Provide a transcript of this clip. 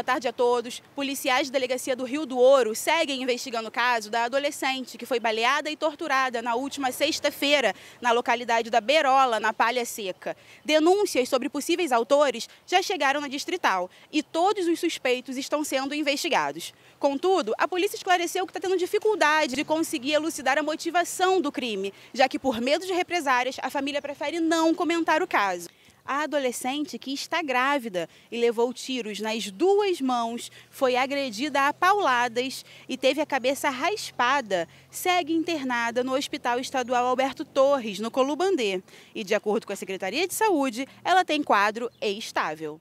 boa tarde a todos. Policiais da Delegacia do Rio do Ouro seguem investigando o caso da adolescente que foi baleada e torturada na última sexta-feira na localidade da Berola, na Palha Seca. Denúncias sobre possíveis autores já chegaram na distrital e todos os suspeitos estão sendo investigados. Contudo, a polícia esclareceu que está tendo dificuldade de conseguir elucidar a motivação do crime, já que por medo de represárias, a família prefere não comentar o caso a adolescente que está grávida e levou tiros nas duas mãos, foi agredida a pauladas e teve a cabeça raspada, segue internada no Hospital Estadual Alberto Torres, no Colubandê. E, de acordo com a Secretaria de Saúde, ela tem quadro estável.